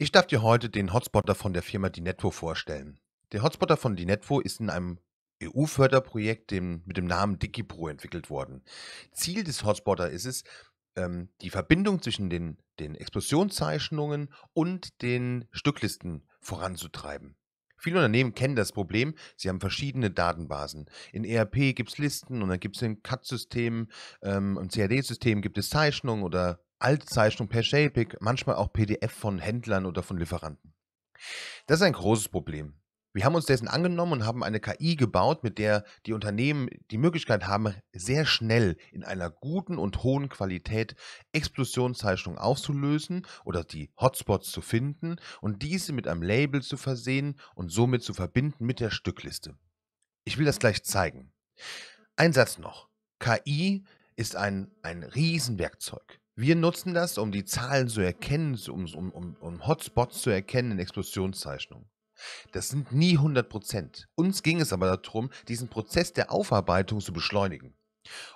Ich darf dir heute den Hotspotter von der Firma Dinetwo vorstellen. Der Hotspotter von Dinetwo ist in einem EU-Förderprojekt mit dem Namen DigiPro entwickelt worden. Ziel des Hotspotter ist es, ähm, die Verbindung zwischen den, den Explosionszeichnungen und den Stücklisten voranzutreiben. Viele Unternehmen kennen das Problem. Sie haben verschiedene Datenbasen. In ERP gibt es Listen und dann gibt es in cad system ähm, im CAD-System gibt es Zeichnungen oder Altzeichnung per JPEG, manchmal auch PDF von Händlern oder von Lieferanten. Das ist ein großes Problem. Wir haben uns dessen angenommen und haben eine KI gebaut, mit der die Unternehmen die Möglichkeit haben, sehr schnell in einer guten und hohen Qualität Explosionszeichnungen aufzulösen oder die Hotspots zu finden und diese mit einem Label zu versehen und somit zu verbinden mit der Stückliste. Ich will das gleich zeigen. Ein Satz noch. KI ist ein, ein Riesenwerkzeug. Wir nutzen das, um die Zahlen zu erkennen, um, um, um Hotspots zu erkennen in Explosionszeichnungen. Das sind nie 100 Uns ging es aber darum, diesen Prozess der Aufarbeitung zu beschleunigen.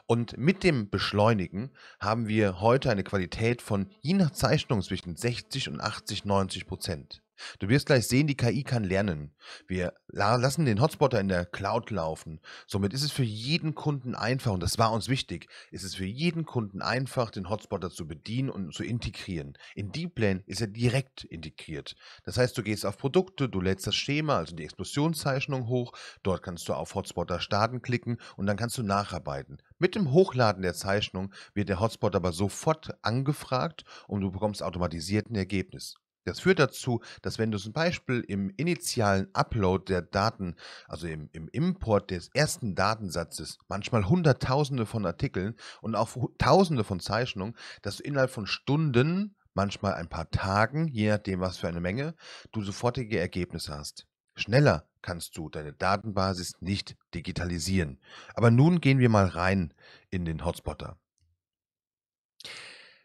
Und mit dem Beschleunigen haben wir heute eine Qualität von je nach Zeichnung zwischen 60 und 80, 90 Prozent. Du wirst gleich sehen, die KI kann lernen. Wir lassen den Hotspotter in der Cloud laufen. Somit ist es für jeden Kunden einfach, und das war uns wichtig, ist es für jeden Kunden einfach, den Hotspotter zu bedienen und zu integrieren. In Deeplan ist er direkt integriert. Das heißt, du gehst auf Produkte, du lädst das Schema, also die Explosionszeichnung hoch, dort kannst du auf Hotspotter starten klicken und dann kannst du nacharbeiten. Mit dem Hochladen der Zeichnung wird der Hotspot aber sofort angefragt und du bekommst automatisiert ein Ergebnis. Das führt dazu, dass wenn du zum Beispiel im initialen Upload der Daten, also im, im, Import des ersten Datensatzes, manchmal Hunderttausende von Artikeln und auch Tausende von Zeichnungen, dass du innerhalb von Stunden, manchmal ein paar Tagen, je nachdem was für eine Menge, du sofortige Ergebnisse hast. Schneller kannst du deine Datenbasis nicht digitalisieren. Aber nun gehen wir mal rein in den Hotspotter.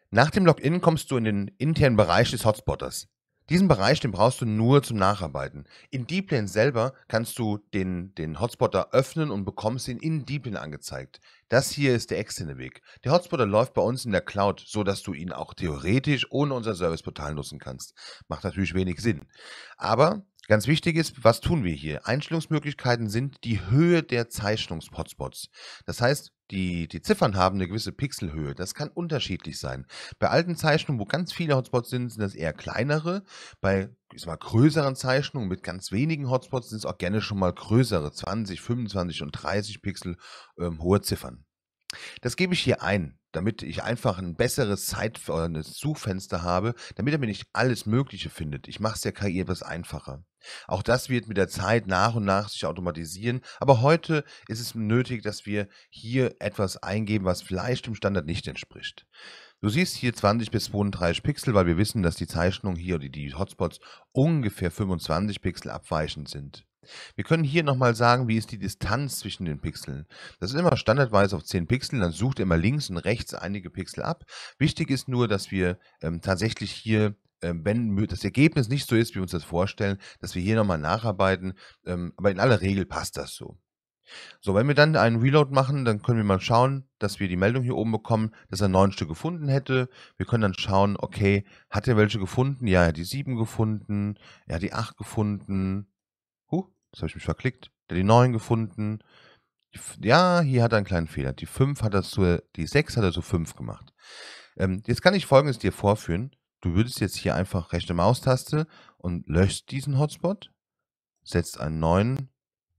Nach dem Login kommst du in den internen Bereich des Hotspotters. Diesen Bereich, den brauchst du nur zum Nacharbeiten. In Deeplan selber kannst du den, den Hotspotter öffnen und bekommst ihn in Deeplan angezeigt. Das hier ist der externe Weg. Der Hotspotter läuft bei uns in der Cloud, so dass du ihn auch theoretisch ohne unser Serviceportal nutzen kannst. Macht natürlich wenig Sinn. Aber Ganz wichtig ist, was tun wir hier? Einstellungsmöglichkeiten sind die Höhe der Zeichnungs-Hotspots. Das heißt, die, die Ziffern haben eine gewisse Pixelhöhe. Das kann unterschiedlich sein. Bei alten Zeichnungen, wo ganz viele Hotspots sind, sind das eher kleinere. Bei ich sag mal, größeren Zeichnungen mit ganz wenigen Hotspots sind es auch gerne schon mal größere, 20, 25 und 30 Pixel ähm, hohe Ziffern. Das gebe ich hier ein damit ich einfach ein besseres Zeit oder äh, ein Suchfenster habe, damit er mir nicht alles Mögliche findet. Ich mache es der KI etwas einfacher. Auch das wird mit der Zeit nach und nach sich automatisieren, aber heute ist es nötig, dass wir hier etwas eingeben, was vielleicht dem Standard nicht entspricht. Du siehst hier 20 bis 32 Pixel, weil wir wissen, dass die Zeichnung hier, die, die Hotspots, ungefähr 25 Pixel abweichend sind. Wir können hier nochmal sagen, wie ist die Distanz zwischen den Pixeln. Das ist immer standardweise auf 10 Pixeln, dann sucht er immer links und rechts einige Pixel ab. Wichtig ist nur, dass wir ähm, tatsächlich hier ähm, wenn das Ergebnis nicht so ist, wie wir uns das vorstellen, dass wir hier nochmal nacharbeiten. Ähm, aber in aller Regel passt das so. So, wenn wir dann einen Reload machen, dann können wir mal schauen, dass wir die Meldung hier oben bekommen, dass er neun Stück gefunden hätte. Wir können dann schauen, okay, hat er welche gefunden? Ja, er hat die sieben gefunden, er hat die acht gefunden, Jetzt habe ich mich verklickt. Dann die 9 gefunden. Ja, hier hat er einen kleinen Fehler. Die 5 hat er zu, die 6 hat er zu 5 gemacht. Ähm, jetzt kann ich folgendes dir vorführen. Du würdest jetzt hier einfach rechte Maustaste und löscht diesen Hotspot, setzt einen neuen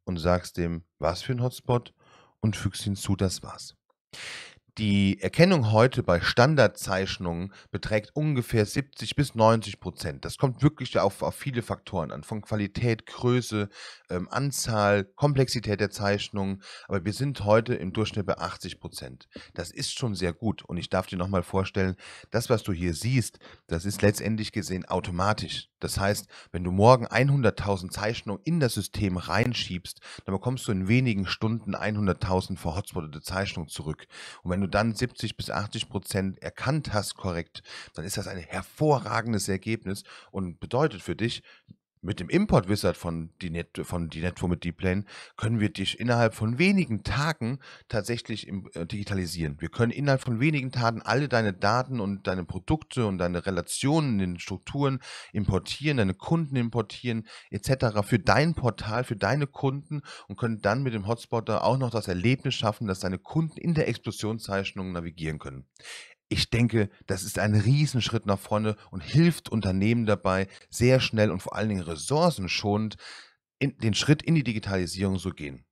und sagst dem, was für ein Hotspot und fügst hinzu, das war's. Die Erkennung heute bei Standardzeichnungen beträgt ungefähr 70 bis 90 Prozent. Das kommt wirklich auf, auf viele Faktoren an, von Qualität, Größe, ähm, Anzahl, Komplexität der Zeichnung. Aber wir sind heute im Durchschnitt bei 80 Prozent. Das ist schon sehr gut. Und ich darf dir nochmal vorstellen, das, was du hier siehst, das ist letztendlich gesehen automatisch. Das heißt, wenn du morgen 100.000 Zeichnungen in das System reinschiebst, dann bekommst du in wenigen Stunden 100.000 verhotspottete Zeichnungen zurück. Und wenn du dann 70 bis 80 Prozent erkannt hast korrekt, dann ist das ein hervorragendes Ergebnis und bedeutet für dich, mit dem Import Wizard von Dinet, von Dinet mit Deeplane können wir dich innerhalb von wenigen Tagen tatsächlich im, äh, digitalisieren. Wir können innerhalb von wenigen Tagen alle deine Daten und deine Produkte und deine Relationen in den Strukturen importieren, deine Kunden importieren etc. für dein Portal, für deine Kunden und können dann mit dem Hotspotter auch noch das Erlebnis schaffen, dass deine Kunden in der Explosionszeichnung navigieren können ich denke, das ist ein Riesenschritt nach vorne und hilft Unternehmen dabei, sehr schnell und vor allen Dingen ressourcenschonend in den Schritt in die Digitalisierung zu gehen.